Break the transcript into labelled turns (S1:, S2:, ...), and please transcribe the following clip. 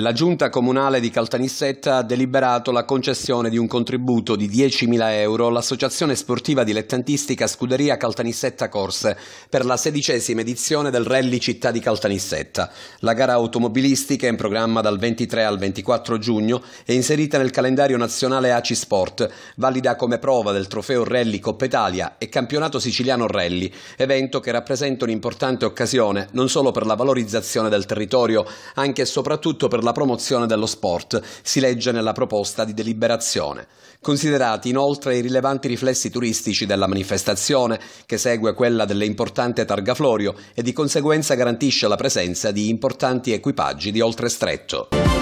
S1: La giunta comunale di Caltanissetta ha deliberato la concessione di un contributo di 10.000 euro all'associazione sportiva dilettantistica Scuderia Caltanissetta Corse per la sedicesima edizione del Rally Città di Caltanissetta. La gara automobilistica in programma dal 23 al 24 giugno è inserita nel calendario nazionale ACI Sport, valida come prova del trofeo Rally Coppa Italia e campionato siciliano Rally, evento che rappresenta un'importante occasione non solo per la valorizzazione del territorio, anche e soprattutto per la promozione dello sport, si legge nella proposta di deliberazione. Considerati inoltre i rilevanti riflessi turistici della manifestazione, che segue quella dell'importante targa Florio e di conseguenza garantisce la presenza di importanti equipaggi di oltrestretto.